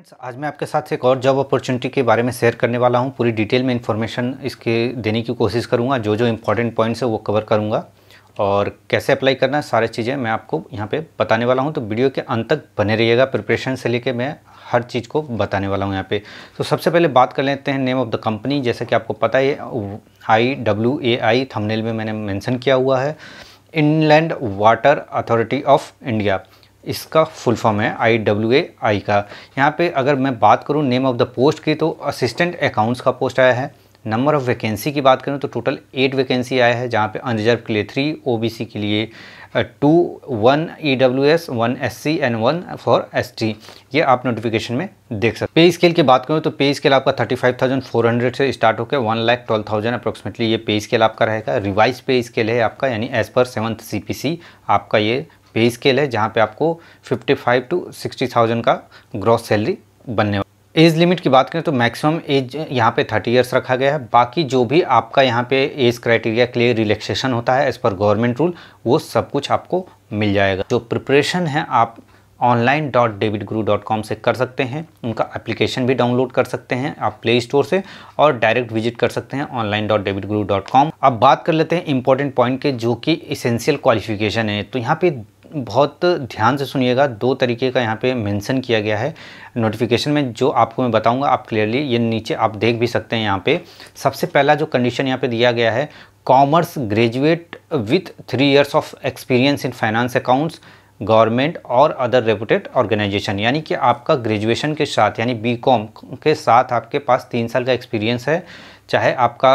friends आज मैं आपके साथ एक और जॉब अपॉर्चुनिटी के बारे में शेयर करने वाला हूं पूरी डिटेल में इन्फॉर्मेशन इसके देने की कोशिश करूंगा जो जो इंपॉर्टेंट पॉइंट्स है वो कवर करूंगा और कैसे अप्लाई करना है सारी चीज़ें मैं आपको यहाँ पे बताने वाला हूँ तो वीडियो के अंत तक बने रहिएगा प्रिपरेशन से लेकर मैं हर चीज़ को बताने वाला हूँ यहाँ पे तो सबसे पहले बात कर लेते हैं नेम ऑफ़ द कंपनी जैसे कि आपको पता है I W A I thumbnail में मैंने मैंसन किया हुआ है inland water authority of India इसका फुल फॉर्म है आई डब्ल्यू ए आई का यहाँ पे अगर मैं बात करूँ नेम ऑफ़ द पोस्ट की तो असिस्टेंट अकाउंट्स का पोस्ट आया है नंबर ऑफ़ वैकेंसी की बात करूँ तो टोटल एट वैकेंसी आया है जहाँ पे अनरिजर्व के लिए थ्री ओ के लिए two one E W S one S C and one for S T ये आप नोटिफिकेशन में देख सकते पे स्केल की बात करूँ तो पे स्केल आपका thirty five thousand four hundred से स्टार्ट होकर one lakh twelve thousand approximately ये पे स्केल आपका रहेगा रिवाइज पे स्केल है आपका यानी as per seventh C P C आपका ये पे स्केल है जहाँ पे आपको 55 टू 60,000 का ग्रॉस सैलरी बनने एज लिमिट की बात करें तो मैक्सिमम एज यहाँ पे 30 इयर्स रखा गया है बाकी जो भी आपका यहाँ पे एज क्राइटेरिया के लिए रिलैक्सेशन होता है एज़ पर गवर्नमेंट रूल वो सब कुछ आपको मिल जाएगा जो प्रिपरेशन है आप online dot David Guru dot com से कर सकते हैं उनका एप्लीकेशन भी डाउनलोड कर सकते हैं आप प्ले स्टोर से और डायरेक्ट विजिट कर सकते हैं online dot David Guru dot com अब बात कर लेते हैं इंपॉर्टेंट पॉइंट के जो कि इसेंशियल क्वालिफिकेशन है तो यहाँ पे बहुत ध्यान से सुनिएगा दो तरीके का यहाँ पे मेंशन किया गया है नोटिफिकेशन में जो आपको मैं बताऊंगा आप क्लियरली ये नीचे आप देख भी सकते हैं यहाँ पे सबसे पहला जो कंडीशन यहाँ पे दिया गया है commerce graduate with three years of experience in finance accounts government और अदर रेपुटेड ऑर्गेनाइजेशन यानी कि आपका ग्रेजुएशन के साथ यानी बी कॉम के साथ आपके पास तीन साल का एक्सपीरियंस है चाहे आपका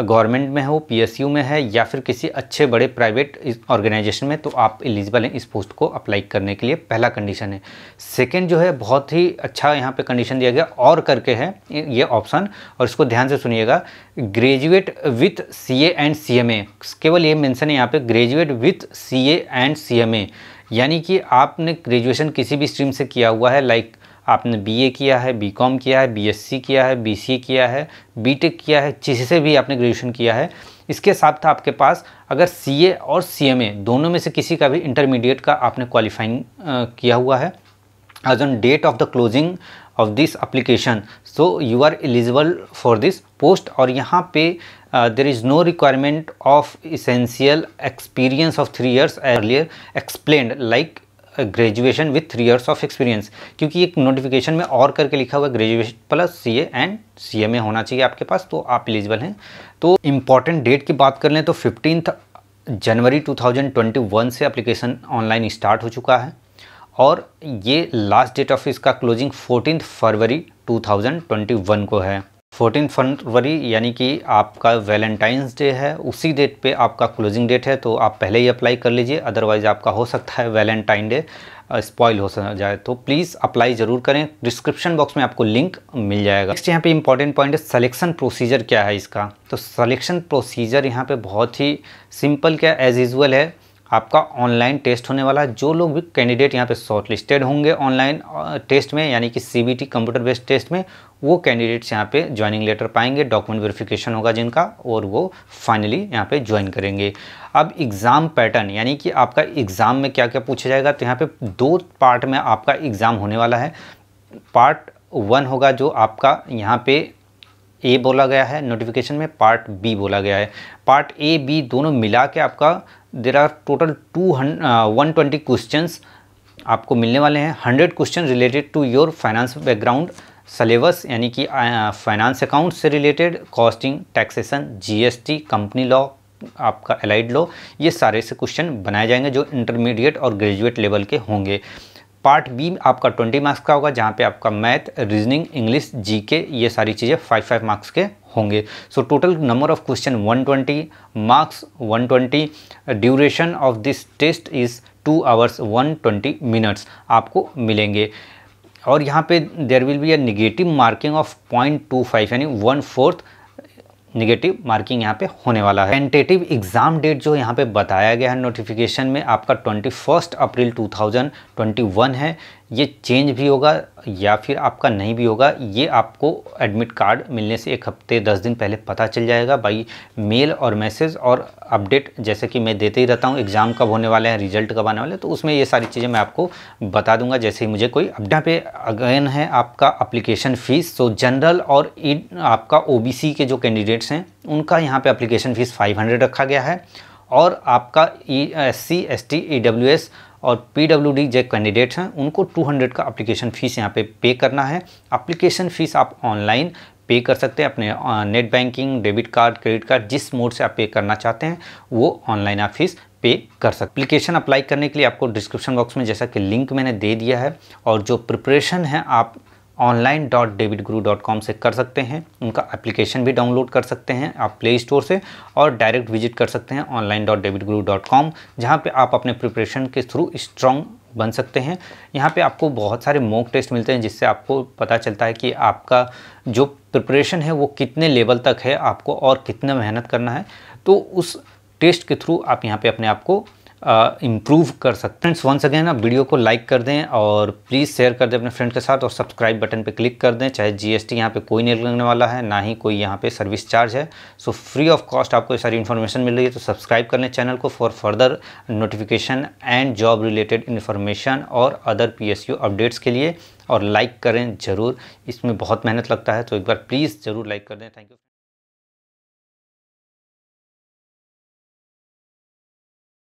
गवर्नमेंट में हो पीएसयू में है या फिर किसी अच्छे बड़े प्राइवेट ऑर्गेनाइजेशन में तो आप एलिजिबल हैं इस पोस्ट को अप्लाई करने के लिए पहला कंडीशन है सेकेंड जो है बहुत ही अच्छा यहाँ पे कंडीशन दिया गया और करके है ये ऑप्शन और इसको ध्यान से सुनिएगा graduate with C and C केवल ये मैंसन है यहाँ पर graduate with C and C यानी कि आपने ग्रेजुएशन किसी भी स्ट्रीम से किया हुआ है लाइक like आपने बी ए किया है बी कॉम किया है बी एस सी किया है बी बीसीए किया है बी टेक किया है किसी से भी आपने ग्रेजुएशन किया है इसके साथ आपके पास अगर सी ए और सी एम ए दोनों में से किसी का भी इंटरमीडिएट का आपने क्वालिफाइंग किया हुआ है age on date of the closing of this application so you are eligible for this post और यहाँ पे there is no requirement of essential experience of three years earlier explain like graduation with three years of experience क्योंकि एक notification में और करके लिखा हुआ graduation plus C and C A होना चाहिए आपके पास तो आप एलिजिबल हैं तो इम्पॉर्टेंट डेट की बात कर लें तो फिफ्टींथ जनवरी 2021 से एप्लीकेशन ऑनलाइन स्टार्ट हो चुका है और ये लास्ट डेट ऑफ इसका क्लोजिंग फोर्टीन फरवरी 2021 को है फोर्टीन फरवरी यानी कि आपका वैलेंटाइंस डे है उसी डेट पे आपका क्लोजिंग डेट है तो आप पहले ही अप्लाई कर लीजिए अदरवाइज़ आपका हो सकता है वैलेंटाइन डे स्पॉइल हो जाए तो प्लीज़ अप्लाई ज़रूर करें डिस्क्रिप्शन बॉक्स में आपको लिंक मिल जाएगा नेक्स्ट यहाँ पे इंपॉर्टेंट पॉइंट है सलेक्शन प्रोसीजर क्या है इसका तो सलेक्शन प्रोसीजर यहाँ पर बहुत ही सिंपल क्या एज यूजल है आपका ऑनलाइन टेस्ट होने वाला जो लोग भी कैंडिडेट यहाँ पे शॉर्ट लिस्टेड होंगे ऑनलाइन टेस्ट में यानी कि सीबीटी कंप्यूटर बेस्ड टेस्ट में वो कैंडिडेट्स यहाँ पे ज्वाइनिंग लेटर पाएंगे डॉक्यूमेंट वेरिफिकेशन होगा जिनका और वो फाइनली यहाँ पे ज्वाइन करेंगे अब एग्ज़ाम पैटर्न यानी कि आपका एग्ज़ाम में क्या क्या पूछा जाएगा तो यहाँ पर दो पार्ट में आपका एग्ज़ाम होने वाला है पार्ट वन होगा जो आपका यहाँ पे ए बोला गया है नोटिफिकेशन में पार्ट बी बोला गया है पार्ट ए बी दोनों मिला के आपका there are total two one twenty question आपको मिलने वाले हैं hundred question related to your finance background syllabus यानी कि फाइनेंस uh, अकाउंट से रिलेटेड costing taxation GST company law आपका एलाइड लॉ ये सारे से क्वेश्चन बनाए जाएंगे जो इंटरमीडिएट और ग्रेजुएट लेवल के होंगे पार्ट बी आपका ट्वेंटी मार्क्स का होगा जहाँ पे आपका मैथ रीजनिंग इंग्लिश जीके ये सारी चीज़ें फाइव फाइव मार्क्स के होंगे so total number of question 120 marks 120 duration of this test is two hours 120 minutes आपको मिलेंगे और यहाँ पे there will be a negative marking of point two five यानी वन फोर्थ निगेटिव मार्किंग यहाँ पे होने वाला है टेंटेटिव एग्जाम डेट जो यहाँ पे बताया गया है नोटिफिकेशन में आपका फर्स्ट अप्रैल 2021 है ये चेंज भी होगा या फिर आपका नहीं भी होगा ये आपको एडमिट कार्ड मिलने से एक हफ्ते दस दिन पहले पता चल जाएगा बाई मेल और मैसेज और अपडेट जैसे कि मैं देते ही रहता हूँ एग्ज़ाम कब होने वाले हैं रिजल्ट कब आने वाले तो उसमें ये सारी चीज़ें मैं आपको बता दूंगा जैसे ही मुझे कोई अपडा पे अगेन है आपका अप्लीकेशन फ़ीस तो जनरल और आपका ओ के जो कैंडिडेट्स हैं उनका यहाँ पर अप्लीकेशन फ़ीस फाइव रखा गया है और आपका E S C S T E W S और पी डब्ल्यू डी जो कैंडिडेट हैं उनको 200 का अप्लीकेशन फ़ीस यहाँ पे पे करना है अप्लीकेशन फ़ीस आप ऑनलाइन पे कर सकते हैं अपने net banking debit card credit card जिस मोड से आप पे करना चाहते हैं वो ऑनलाइन आप फीस पे कर सकते एप्लीकेशन अप्लाई करने के लिए आपको डिस्क्रिप्शन बॉक्स में जैसा कि लिंक मैंने दे दिया है और जो प्रिपरेशन है आप online dot David Guru dot com से कर सकते हैं उनका एप्लीकेशन भी डाउनलोड कर सकते हैं आप प्ले स्टोर से और डायरेक्ट विजिट कर सकते हैं online dot David Guru dot com जहाँ पर आप अपने प्रिपरेशन के थ्रू स्ट्रॉन्ग बन सकते हैं यहाँ पे आपको बहुत सारे मॉक टेस्ट मिलते हैं जिससे आपको पता चलता है कि आपका जो प्रिपरेशन है वो कितने लेवल तक है आपको और कितना मेहनत करना है तो उस टेस्ट के थ्रू आप यहाँ पे अपने आप को इम्प्रूव uh, कर सकते हैं फ्रेंड्स वंस अगेन आप वीडियो को लाइक कर दें और प्लीज़ शेयर कर दें अपने फ्रेंड के साथ और सब्सक्राइब बटन पर क्लिक कर दें चाहे जी एस यहाँ पर कोई नहीं लगने वाला है ना ही कोई यहाँ पर सर्विस चार्ज है सो फ्री ऑफ कॉस्ट आपको ये सारी इन्फॉर्मेशन मिल रही है तो सब्सक्राइब कर लें चैनल को for further notification and job related information और अदर पी अपडेट्स के लिए और लाइक करें ज़रूर इसमें बहुत मेहनत लगता है तो एक बार प्लीज़ ज़रूर लाइक कर दें थैंक यू